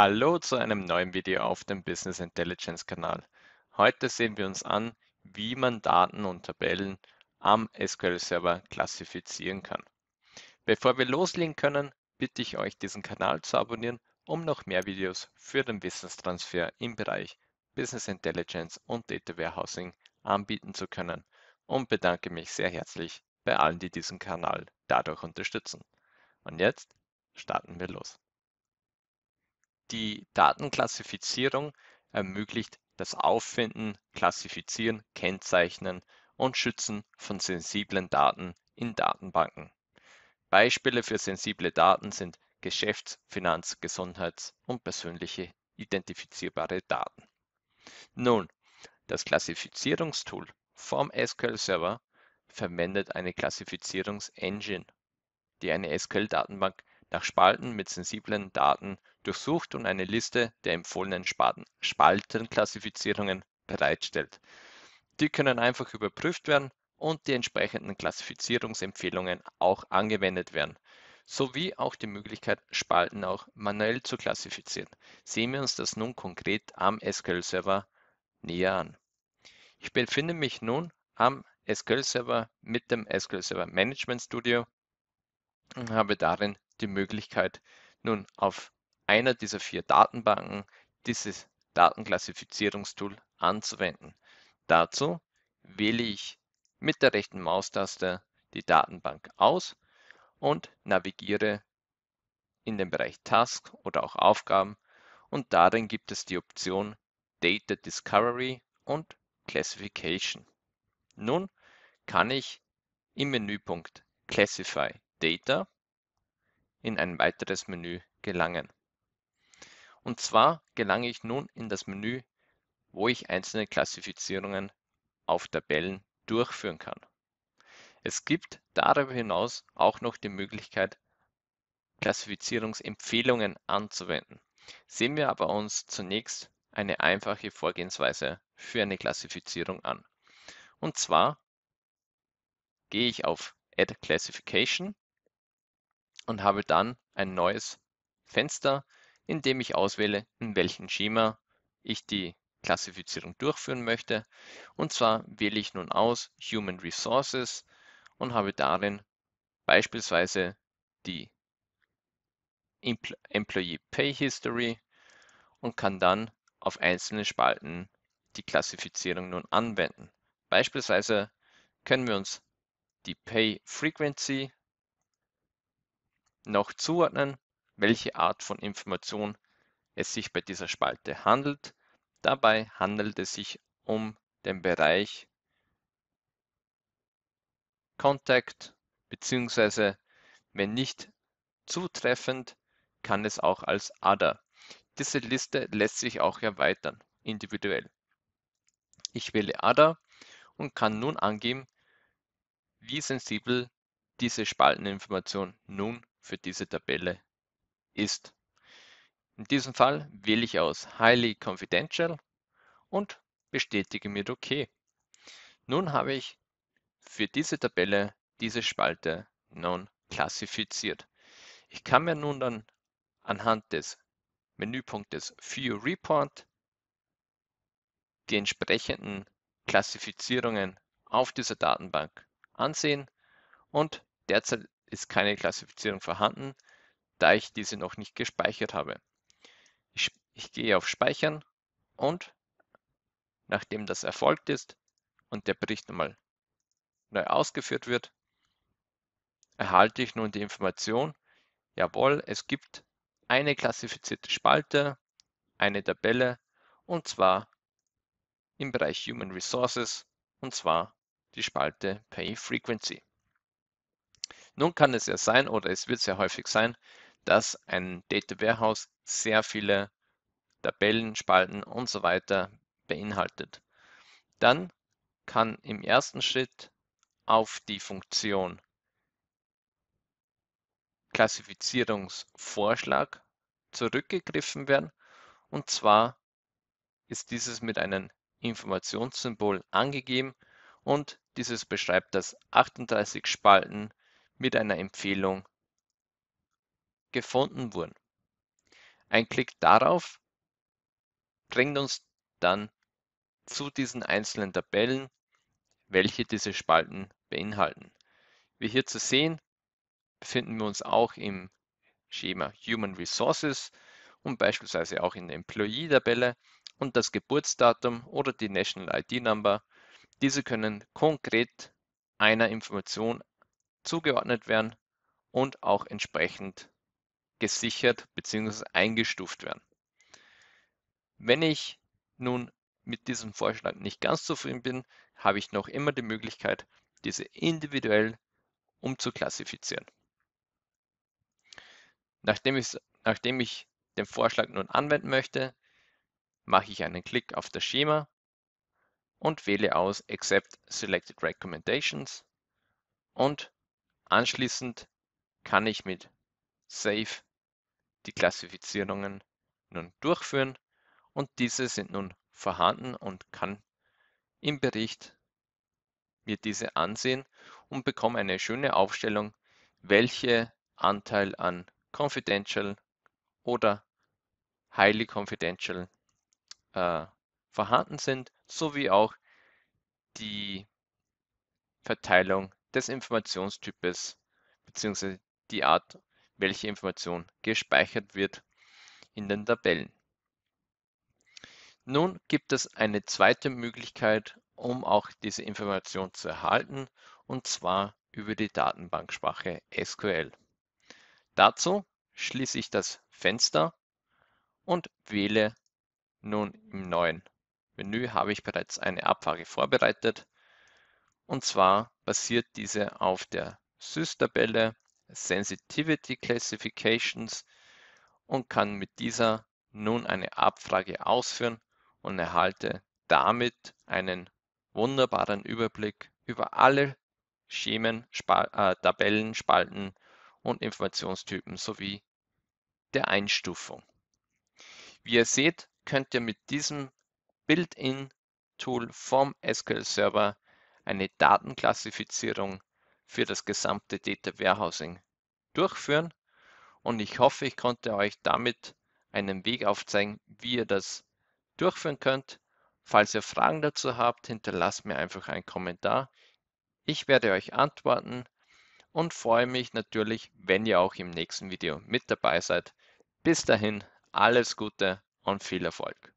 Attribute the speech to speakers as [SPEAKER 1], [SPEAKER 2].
[SPEAKER 1] Hallo zu einem neuen Video auf dem Business Intelligence Kanal. Heute sehen wir uns an, wie man Daten und Tabellen am SQL Server klassifizieren kann. Bevor wir loslegen können, bitte ich euch, diesen Kanal zu abonnieren, um noch mehr Videos für den Wissenstransfer im Bereich Business Intelligence und Data Warehousing anbieten zu können und bedanke mich sehr herzlich bei allen, die diesen Kanal dadurch unterstützen. Und jetzt starten wir los. Die Datenklassifizierung ermöglicht das Auffinden, Klassifizieren, Kennzeichnen und Schützen von sensiblen Daten in Datenbanken. Beispiele für sensible Daten sind Geschäfts-, Finanz-, Gesundheits- und persönliche identifizierbare Daten. Nun, das Klassifizierungstool vom SQL Server verwendet eine Klassifizierungsengine, die eine SQL-Datenbank nach Spalten mit sensiblen Daten durchsucht und eine Liste der empfohlenen Spaltenklassifizierungen bereitstellt. Die können einfach überprüft werden und die entsprechenden Klassifizierungsempfehlungen auch angewendet werden, sowie auch die Möglichkeit, Spalten auch manuell zu klassifizieren. Sehen wir uns das nun konkret am SQL-Server näher an. Ich befinde mich nun am SQL-Server mit dem SQL-Server Management Studio und habe darin die Möglichkeit, nun auf einer dieser vier Datenbanken dieses Datenklassifizierungstool anzuwenden. Dazu wähle ich mit der rechten Maustaste die Datenbank aus und navigiere in den Bereich Task oder auch Aufgaben und darin gibt es die Option Data Discovery und Classification. Nun kann ich im Menüpunkt Classify Data in ein weiteres Menü gelangen. Und zwar gelange ich nun in das Menü, wo ich einzelne Klassifizierungen auf Tabellen durchführen kann. Es gibt darüber hinaus auch noch die Möglichkeit, Klassifizierungsempfehlungen anzuwenden. Sehen wir aber uns zunächst eine einfache Vorgehensweise für eine Klassifizierung an. Und zwar gehe ich auf Add Classification und habe dann ein neues Fenster, in dem ich auswähle, in welchem Schema ich die Klassifizierung durchführen möchte. Und zwar wähle ich nun aus Human Resources und habe darin beispielsweise die Employee Pay History und kann dann auf einzelne Spalten die Klassifizierung nun anwenden. Beispielsweise können wir uns die Pay Frequency noch zuordnen, welche Art von Information es sich bei dieser Spalte handelt. Dabei handelt es sich um den Bereich Contact bzw. wenn nicht zutreffend, kann es auch als Other. Diese Liste lässt sich auch erweitern, individuell. Ich wähle Other und kann nun angeben, wie sensibel diese Spalteninformation nun für diese Tabelle ist. In diesem Fall wähle ich aus Highly Confidential und bestätige mit OK. Nun habe ich für diese Tabelle diese Spalte Non klassifiziert. Ich kann mir nun dann anhand des Menüpunktes View Report die entsprechenden Klassifizierungen auf dieser Datenbank ansehen und derzeit ist keine Klassifizierung vorhanden, da ich diese noch nicht gespeichert habe. Ich, ich gehe auf Speichern und nachdem das erfolgt ist und der Bericht nochmal neu ausgeführt wird, erhalte ich nun die Information, jawohl, es gibt eine klassifizierte Spalte, eine Tabelle und zwar im Bereich Human Resources und zwar die Spalte Pay Frequency. Nun kann es ja sein, oder es wird sehr häufig sein, dass ein Data Warehouse sehr viele Tabellen, Spalten und so weiter beinhaltet. Dann kann im ersten Schritt auf die Funktion Klassifizierungsvorschlag zurückgegriffen werden. Und zwar ist dieses mit einem Informationssymbol angegeben und dieses beschreibt, dass 38 Spalten mit einer Empfehlung gefunden wurden. Ein Klick darauf bringt uns dann zu diesen einzelnen Tabellen, welche diese Spalten beinhalten. Wie hier zu sehen, befinden wir uns auch im Schema Human Resources und beispielsweise auch in der Employee-Tabelle und das Geburtsdatum oder die National ID Number. Diese können konkret einer Information zugeordnet werden und auch entsprechend gesichert bzw. eingestuft werden. Wenn ich nun mit diesem Vorschlag nicht ganz zufrieden bin, habe ich noch immer die Möglichkeit, diese individuell umzuklassifizieren. Nachdem ich, nachdem ich den Vorschlag nun anwenden möchte, mache ich einen Klick auf das Schema und wähle aus Accept Selected Recommendations und Anschließend kann ich mit save die Klassifizierungen nun durchführen und diese sind nun vorhanden und kann im Bericht mir diese ansehen und bekomme eine schöne Aufstellung, welche Anteil an Confidential oder Highly Confidential äh, vorhanden sind, sowie auch die Verteilung des Informationstypes bzw. die Art, welche Information gespeichert wird in den Tabellen. Nun gibt es eine zweite Möglichkeit, um auch diese Information zu erhalten, und zwar über die Datenbanksprache SQL. Dazu schließe ich das Fenster und wähle nun im neuen Menü habe ich bereits eine Abfrage vorbereitet. Und zwar basiert diese auf der Sys-Tabelle Sensitivity Classifications und kann mit dieser nun eine Abfrage ausführen und erhalte damit einen wunderbaren Überblick über alle Schemen, Spal äh, Tabellen, Spalten und Informationstypen sowie der Einstufung. Wie ihr seht, könnt ihr mit diesem Built-in Tool vom SQL Server eine Datenklassifizierung für das gesamte Data Warehousing durchführen und ich hoffe, ich konnte euch damit einen Weg aufzeigen, wie ihr das durchführen könnt. Falls ihr Fragen dazu habt, hinterlasst mir einfach einen Kommentar. Ich werde euch antworten und freue mich natürlich, wenn ihr auch im nächsten Video mit dabei seid. Bis dahin, alles Gute und viel Erfolg.